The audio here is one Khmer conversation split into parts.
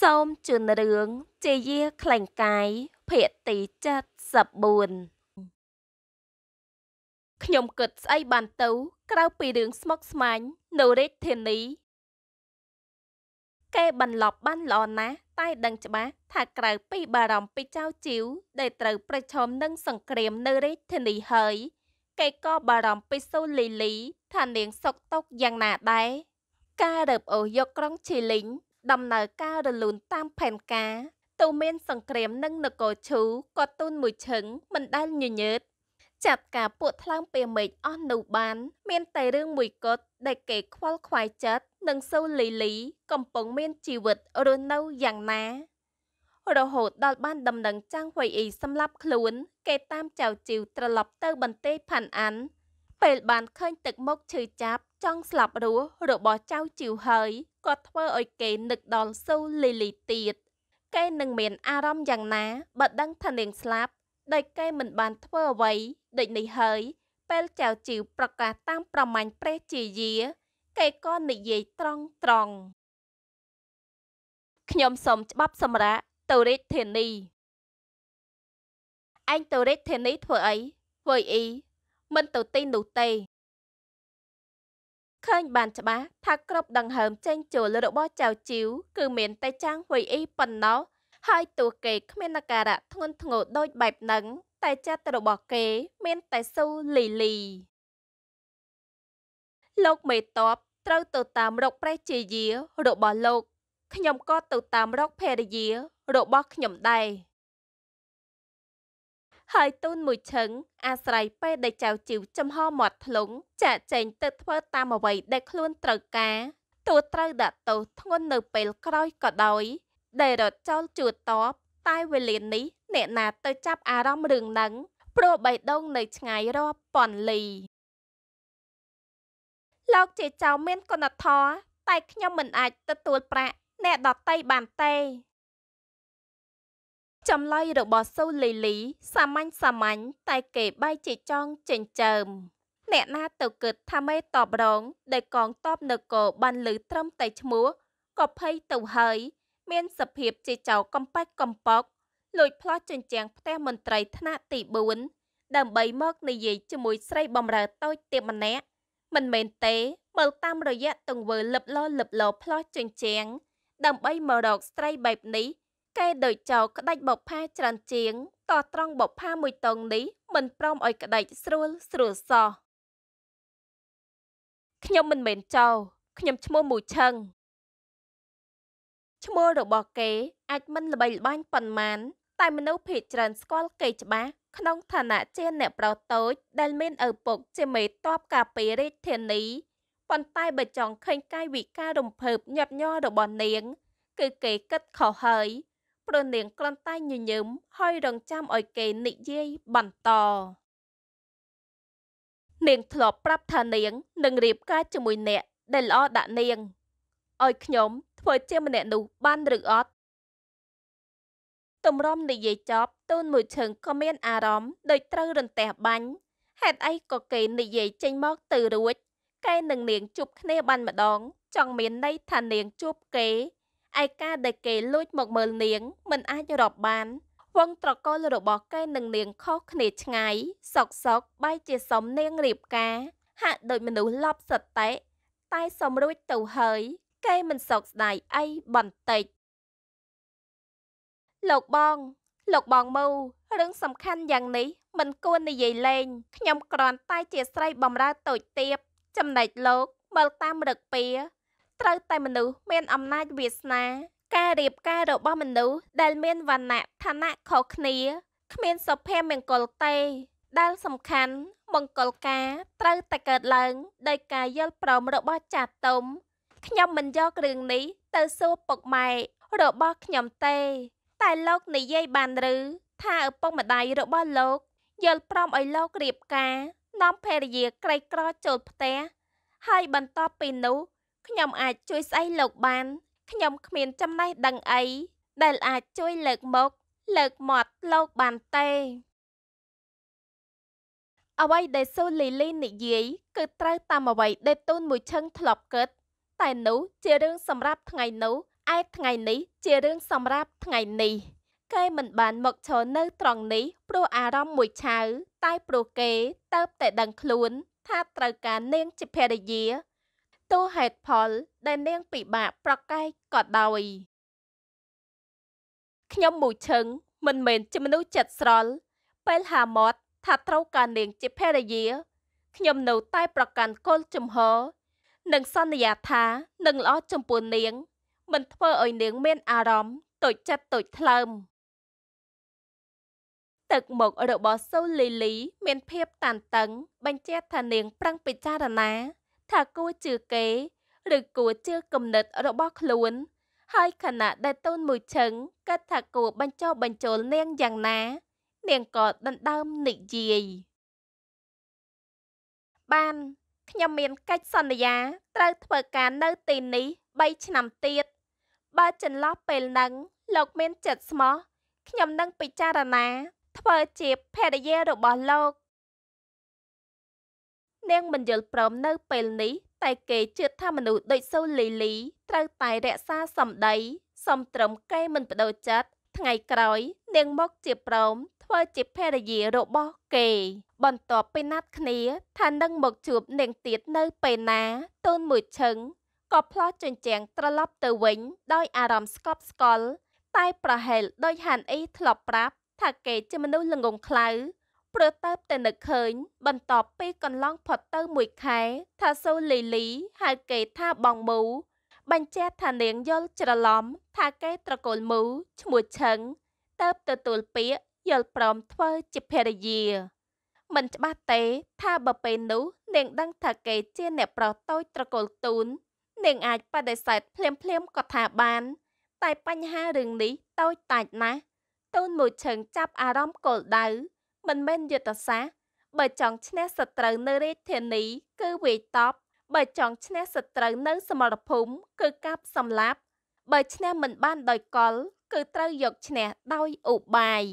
សូមជូនរឿងជាយាខ្លែងកាយ ភាគទី74ខ្ញុំគិតស្អីបានទៅក្រៅពីរឿងស្មុកស្មាញនៅរាជធានីគេបន្លប់បានល្អណាស់តែ ដឹងច្បាស់ថាក្រៅពីបារម្ភពីចៅជីវដែលត្រូវប្រឈមនឹងសង្គ្រាម នៅរាជធានីហើយគេក៏បារម្ភពីសូលីលី ថានាងសុកតុកយ៉ាងណាដែរការរើបអូសយកក្រុងឈីលីងដំណើរការរលូនតាមផែនការទូមានសង្គ្រាមនិងនគរឈូក៏ទូនមួយឈឹងមិនដែលញញើតចាត់ការពួកថ្លើមពីមេឃអស់នោះបាន មានតែរឿងមួយគត់ដែលគេខ្វល់ខ្វាយចិត្តនិងសូលីលី កំពុងមានជីវិតរស់នៅយ៉ាងណា រហូតដល់បានដំណឹងចាងហ៊ុយអ៊ីសម្លាប់ខ្លួនគេតាមចៅជីវត្រឡប់ទៅបន្ទាយផាន់អាន់ពេលបានឃើញទឹកមុខឈឺចាប់ចង់ស្លាប់រស់របស់ចៅជីវហើយគាត់ធ្វើឲ្យគេនឹកដល់ស៊ូលីលីទៀតគេនឹងមានអារម្មណ៍យ៉ាងណាបើដឹងថានាងស្លាប់ដោយគេមិនបានធ្វើអ្វីដូចនេះហើយពេលចៅជីវប្រកាសតាមប្រមាញ់ព្រះជាយាគេក៏និយាយត្រង់ត្រង់ខ្ញុំសូមច្បាប់សម្រាប់ទៅរាជធានីឯងទៅរាជធានីធ្វើអីធ្វើអីមិនទៅទីនោះទេឃើញបានច្បាស់ថាក្របដង្ហើមចេញចូលរបស់ចៅជីវគឺមានតែចាងហ៊ុយអ៊ីប៉ុណ្ណោះហើយតួគេគ្មានអាការៈធ្ងន់ធ្ងរដូចបែបហ្នឹងតែចិត្តរបស់គេមានតែស៊ូលីលីលោកមេតបត្រូវទៅតាមរកព្រះជាយារបស់លោកខ្ញុំក៏ទៅតាមរកភរិយារបស់ខ្ញុំដែរហើយទូនមួយឈឹងអាស្រ័យពេលដែលចៅជីវចំហមាត់ធ្លុង ចាក់ចែងទៅធ្វើតាមអ្វីដែលខ្លួនត្រូវការទោះត្រូវដាក់ទោសធ្ងន់នៅ ពេលក្រោយក៏ដោយដែលរត់ចោលជួតតបតែវេលានេះអ្នកណាទៅចាប់អារម្មណ៍រឿងហ្នឹងព្រោះបៃដងនៅឆ្ងាយរាប់ប៉ុនលី លោកជាចៅមានគុណធម៌តែខ្ញុំមិនអាចទទួលប្រាក់អ្នកដតីបានទេចម្លើយរបស់ស៊ូលីលីសាមញ្ញសាមញ្ញតែគេបែកជាចង់ចិញ្ចើមអ្នកណាទៅគិតថាមេតបរងដែលកងតបនគរបានលើត្រឹមតែឈ្មោះក៏ភ័យទៅហើយ មានសភាពជាចៅកំប៉ាច់កំប៉ុកលួចផ្លោះចិញ្ចាំងផ្ទះមន្ត្រីថ្នាក់ទី4ដើម្បីមក និយាយជាមួយស្រីបំរើតូចទៀតម្នាក់ មិនមែនទេមើលតាមរយៈទង្វើលឹបលោលឹបលោផ្លោះចិញ្ចាំងដើម្បីមករកស្ត្រីបែបនេះគេដូចចោលក្តាច់បបផាច្រើនជាងតត្រង់បបផាមួយតង់នេះមិនព្រមឲ្យក្តាច់ស្រួលស្រួលសោះខ្ញុំមិនមែនចោលខ្ញុំឈ្មោះមូឆឹងឈ្មោះរបស់គេ អាចមិនល្បីល្បាញប៉ុន្មាន តែមនុស្សភេទច្រើនស្គាល់គេច្បាស់ក្នុងឋានៈជា អ្នកប្រុសតូច ដែលមានឪពុក ជាមេតបការពីរាជធានីប៉ុន្តែបើចង់ឃើញកាយវិការរំភើបញាប់ញ័ររបស់នាង គឺគេគិតខុសហើយគ្រឿងនាងគ្រាន់តែញញឹមហើយ រងចាំឲ្យគេនិយាយបន្តនាងធ្លាប់ប្រាប់ថានាងនឹងរៀបការជាមួយអ្នក ដែលល្អដាក់នាងឲ្យខ្ញុំ ធ្វើ ជាម្នាក់នោះបានឬអត់តម្រុំនិយាយចប់តូនមួយឈឹងក៏មានអារម្មណ៍ដូចត្រូវរន្ទះបាញ់ហេតុអីក៏គេនិយាយចេញមកទៅរួចគេនឹងនាងជប់គ្នាបានម្ដង ចង់មានន័យថានាងជប់គេឯការដែលគេលួចមកមើលនាងមិនអាចរកបាន វងត្រកូលរបស់គេនឹងនាងខុសគ្នាឆ្ងាយសោកសោកបែជាសំនាងរៀបការ ហាក់ដូចមនុស្សលប់សតិតែសំរួចទៅហើយគេមិនសោកស្ដាយអីបន្តិចលោកបង លោកបងមូរឿងសំខាន់យ៉ាងនេះមិនគួរនិយាយលេងខ្ញុំគ្រាន់តែជាស្រីបំរើតូចទៀបចំណែកលោកមើលតាមរឹកពីត្រូវតែមនុស្សមានអំណាចវាសនាការរៀបការរបស់មនុស្សដែលមានវណ្ណៈឋានៈខុសគ្នាគ្មានសុភមង្គលទេដែលសំខាន់មង្គលការត្រូវតែកើតឡើងដោយការយល់ព្រមរបស់ចាស់ទុំខ្ញុំមិនយករឿងនេះទៅសួរពុកម៉ែរបស់ខ្ញុំទេ តែលោកនិយាយបានឬថាឪពុកម្ដាយរបស់លោកយល់ព្រមឲ្យលោករៀបការនាំភរិយាក្រីក្រចូលផ្ទះហើយបន្ទាប់ពីនោះខ្ញុំអាចជួយស្អីលោកបានខ្ញុំគ្មានចំណេះដឹងអីដែលអាចជួយលើកមុខលើកមាត់លោកបានទេ អ្វីដែលសូលីលីនិយាយគឺត្រូវតាមអ្វីដែលតូនមួយឈឹងធ្លាប់គិតតែនោះជារឿងសម្រាប់ថ្ងៃនោះឯថ្ងៃនេះជារឿងសម្រាប់ថ្ងៃនេះគេមិនបានមកឈរនៅត្រង់នេះព្រោះអារម្មណ៍មួយឆៅតែព្រោះគេតើបតែដឹងខ្លួនថាត្រូវការនាងជាភរិយាទោសហេតុផលដែលនាងពិបាកប្រកែកក៏ដោយខ្ញុំមូឈឹងមិនមែនជាមនុស្សចិត្តស្រល ពេលហាមាត់ថាត្រូវការនាងជាភរិយាខ្ញុំនៅតែប្រកាន់គោលជំហរនិងសន្យាថានឹងល្អចំពោះនាង មិនធ្វើឲ្យនាង មាន អារម្មណ៍តូចចិត្តតូចថ្លើមទឹកមុខរបស់សូលីលី មានភាពតានតឹងបញ្ជាក់ថានាង ប្រឹងពិចារណាថាគួរជឿគេ ឬគួរជឿគំនិតរបស់ខ្លួន ហើយខណៈដែលតូនមួយឈឹងគិតថាគួរបញ្ចោបញ្ចូលនាងយ៉ាងណា នាងក៏ដណ្ដើមនិយាយ បានខ្ញុំមានកិច្ចសន្យា ត្រូវធ្វើការនៅទីនេះ3ឆ្នាំទៀតបើចន្លោះពេលនឹងលោកមានចិត្តស្មោះខ្ញុំនឹងពិចារណា ធ្វើជាភរិយារបស់លោកនាងមិនយល់ព្រមនៅពេលនេះតែគេជឿថាមនុស្សដូចសូលីលី ត្រូវតែរក្សាសម្ដីសំត្រឹមគេមិនបដូរចិត្តថ្ងៃក្រោយនាងមកជាព្រមធ្វើជាភរិយារបស់គេ បន្ទាប់ពីណាត់គ្នា ថានឹងមកជួបនាងទៀតនៅពេលណាតូនមួយឈឹងក៏ផ្លោះជញ្ជាំងត្រឡប់ទៅវិញដោយអារម្មណ៍ស្កប់ស្កល់តែប្រហែលដោយហានអ៊ីធ្លាប់ប្រាប់ថាគេជាមនុស្សល្ងងខ្លៅព្រោះទៅតែនឹកឃើញបន្ទាប់ពីកន្លងផុតទៅមួយខែថាសូលីលីហៅគេថាបងមូបញ្ជាក់ថានាងយល់ច្រឡំថាគេត្រកូលមូឈ្មោះឆឹងតើបទទួលពាក្យយល់ព្រមធ្វើជាភរិយាមិនច្បាស់ទេថាបើពេលនោះនាងដឹងថាគេជាអ្នកប្រុសតូចត្រកូលទូន នាងអាចបដិសេធភ្លាមភ្លាមក៏ថាបាន តែបញ្ហារឿងនេះតូចតាចណាស់ទូនមួយឆឹងចាប់អារម្មណ៍គោលដៅមិនមែនយុទ្ធសាស្ត្របើចង់ឈ្នះសត្រូវនៅរាជធានីគឺវាយតប់បើចង់ឈ្នះសត្រូវនៅ សមរភូមិគឺកាប់សម្លាប់ បើឈ្នះមិនបានដោយកល គឺត្រូវយកឈ្នះដោយឧបាយ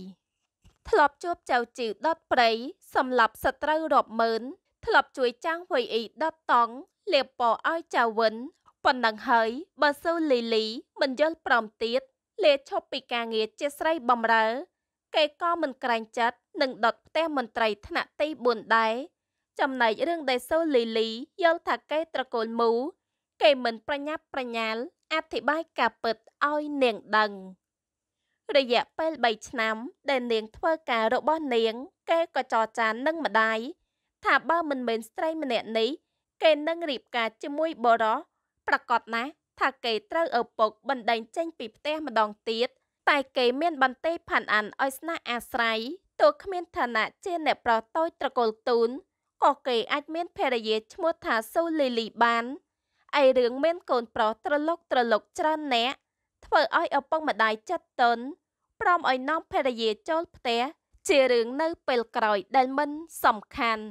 ធ្លាប់ជួបចៅជីវដុតព្រៃសម្លាប់សត្រូវរាប់ម៉ឺនធ្លាប់ជួយចាងវៃអ៊ីដុតតង់លាបពណ៌ឲ្យចៅវិនប៉ុណ្ណឹងហើយបើស៊ូលីលី មិនយល់ព្រមទៀតលាឈប់ពីការងារជាស្រីបំរើគេក៏មិនក្រែងចិត្តនិងដុតផ្ទះមន្ត្រីថ្នាក់ទី4ដែរចំណែករឿងដែលសូលីលីយល់ថាគេត្រកូលមូគេមិនប្រញាប់ប្រញាល់អធិប្បាយការពិតឲ្យនាងដឹង រយៈពេល3ឆ្នាំ ដែលនាងធ្វើការរបស់នាង គេក៏ចរចានឹងម្ដាយថាបើមិនមែនស្រីម្នាក់នេះគេនឹងរៀបការជាមួយបរោះប្រកាសណាស់ថាគេត្រូវឪពុកបណ្ដេញចេញពីផ្ទះម្ដងទៀត តែគេមានបន្ទេផាន់អានឲ្យស្នាក់អាស្រ័យទោះគ្មានឋានៈជាអ្នកប្រុសតូចត្រកូលទូនក៏គេអាចមានភរិយាឈ្មោះថាសូលីលីបានអីរឿងមានកូនប្រុសត្រលុកត្រលុកច្រើនអ្នកធ្វើឲ្យឪពុកម្ដាយចិត្តតន់ព្រមឲ្យនាំភរិយាចូលផ្ទះជារឿងនៅ ពេលក្រោយដែលមិនសំខាន់